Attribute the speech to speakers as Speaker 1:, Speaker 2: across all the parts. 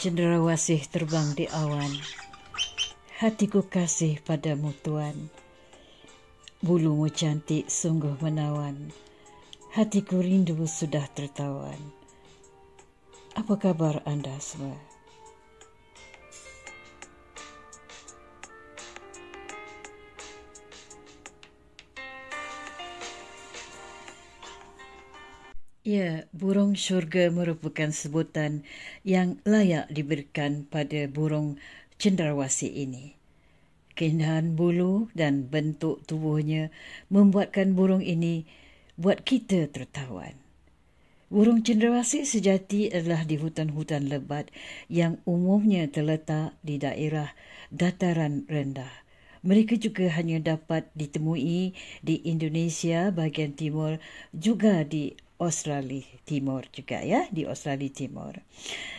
Speaker 1: cenderawasih terbang di awan. Hatiku kasih padamu Tuan. Bulumu cantik sungguh menawan. Hatiku rindu sudah tertawan. Apa kabar anda semua? Ya, burung syurga merupakan sebutan yang layak diberikan pada burung cenderawasi ini. Keindahan bulu dan bentuk tubuhnya membuatkan burung ini buat kita tertawan. Burung cenderawasi sejati adalah di hutan-hutan lebat yang umumnya terletak di daerah dataran rendah. Mereka juga hanya dapat ditemui di Indonesia bahagian timur juga di Australia Timur juga ya di Australia Timur.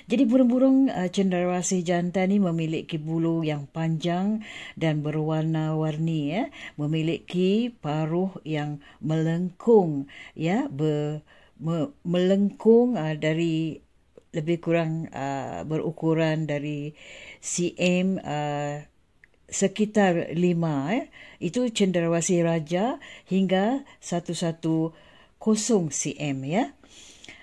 Speaker 1: Jadi burung-burung uh, cendrawasih jantan ini memiliki bulu yang panjang dan berwarna-warni ya, memiliki paruh yang melengkung ya ber, me, melengkung uh, dari lebih kurang uh, berukuran dari cm uh, sekitar lima eh, itu cenderawasih raja hingga satu-satu 0cm ya.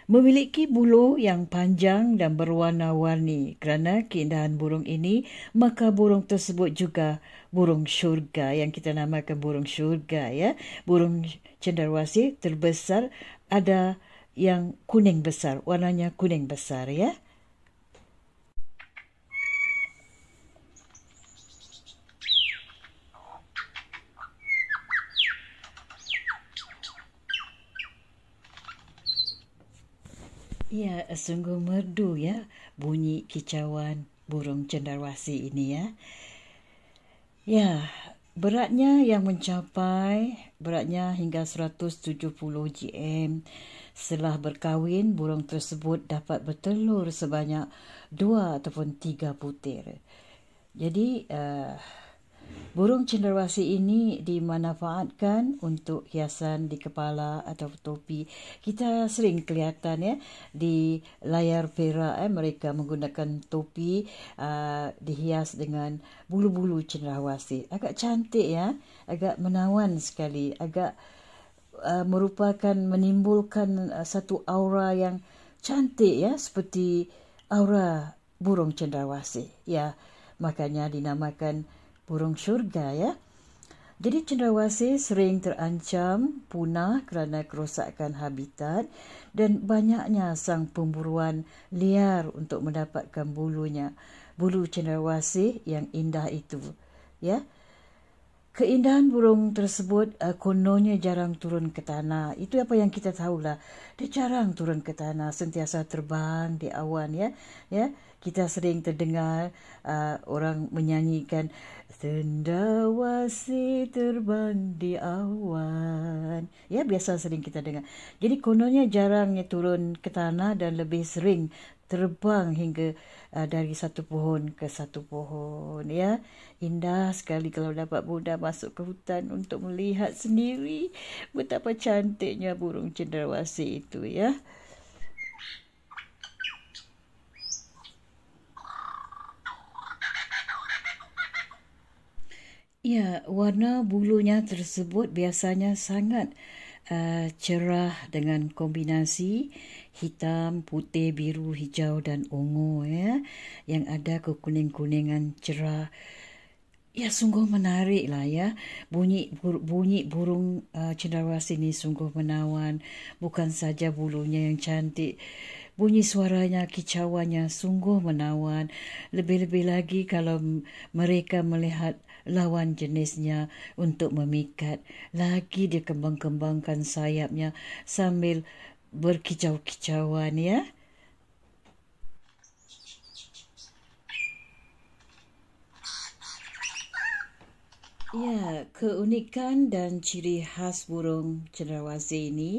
Speaker 1: Memiliki bulu yang panjang dan berwarna-warni kerana keindahan burung ini, maka burung tersebut juga burung syurga yang kita namakan burung syurga ya. Burung cendrawasih terbesar ada yang kuning besar, warnanya kuning besar ya. Ya, sungguh merdu ya bunyi kicauan burung cendrawasi ini ya. Ya, beratnya yang mencapai beratnya hingga 170 GM. Setelah berkahwin, burung tersebut dapat bertelur sebanyak dua ataupun tiga butir. Jadi, uh, Burung cenderawasih ini dimanfaatkan untuk hiasan di kepala atau topi. Kita sering kelihatan ya di layar Vera eh, mereka menggunakan topi uh, dihias dengan bulu-bulu cenderawasih. Agak cantik ya, agak menawan sekali, agak uh, merupakan menimbulkan uh, satu aura yang cantik ya seperti aura burung cenderawasih. Ya, makanya dinamakan burung syurga ya. Jadi cendrawasih sering terancam punah kerana kerosakan habitat dan banyaknya sang pemburuan liar untuk mendapatkan bulunya. Bulu cendrawasih yang indah itu. Ya. Keindahan burung tersebut uh, kononnya jarang turun ke tanah. Itu apa yang kita tahu lah Dia jarang turun ke tanah, sentiasa terbang di awan ya. Ya, kita sering terdengar uh, orang menyanyikan sendawasi terbang di awan. Ya, biasa sering kita dengar. Jadi kononnya jarangnya turun ke tanah dan lebih sering terbang hingga uh, dari satu pohon ke satu pohon ya indah sekali kalau dapat bunda masuk ke hutan untuk melihat sendiri betapa cantiknya burung cendrawasih itu ya ya warna bulunya tersebut biasanya sangat uh, uh, cerah dengan kombinasi hitam, putih, biru, hijau dan ungu ya yang ada kekuning-kuningan cerah. Ya sungguh menarik lah ya. Bunyi bur, bunyi burung uh, cendrawasih ini sungguh menawan. Bukan saja bulunya yang cantik, Bunyi suaranya, kicauannya sungguh menawan. Lebih-lebih lagi kalau mereka melihat lawan jenisnya untuk memikat. Lagi dia kembang-kembangkan sayapnya sambil berkicau-kicauan ya. Ya, keunikan dan ciri khas burung cenderawasih ini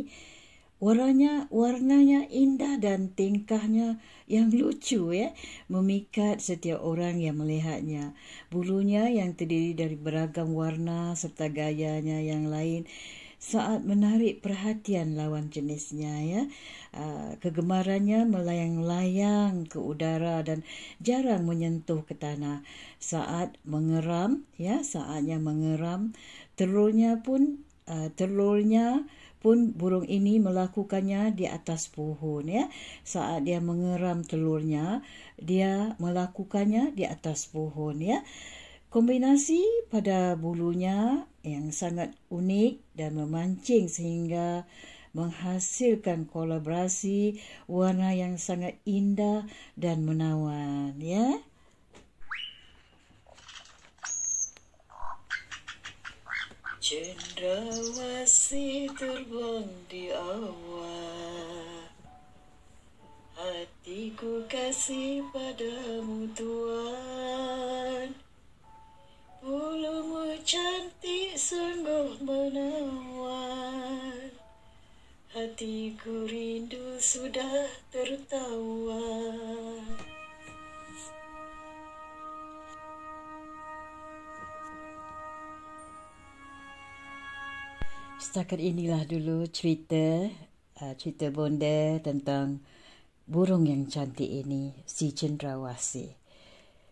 Speaker 1: Warnanya, warnanya indah dan tingkahnya yang lucu ya, memikat setiap orang yang melihatnya. Bulunya yang terdiri dari beragam warna serta gayanya yang lain saat menarik perhatian lawan jenisnya ya. Ah, kegemarannya melayang-layang ke udara dan jarang menyentuh ke tanah. Saat mengeram ya, saatnya mengeram, telurnya pun uh, telurnya pun burung ini melakukannya di atas pohon ya saat dia mengeram telurnya dia melakukannya di atas pohon ya kombinasi pada bulunya yang sangat unik dan memancing sehingga menghasilkan kolaborasi warna yang sangat indah dan menawan ya Cendrawasi terbang di awal Hatiku kasih padamu Tuhan Bulumu cantik sungguh menawan Hatiku rindu sudah tertawa setakat inilah dulu cerita uh, cerita bonda tentang burung yang cantik ini si cendrawasi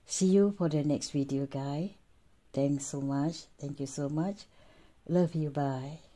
Speaker 1: see you for the next video guys thanks so much thank you so much love you bye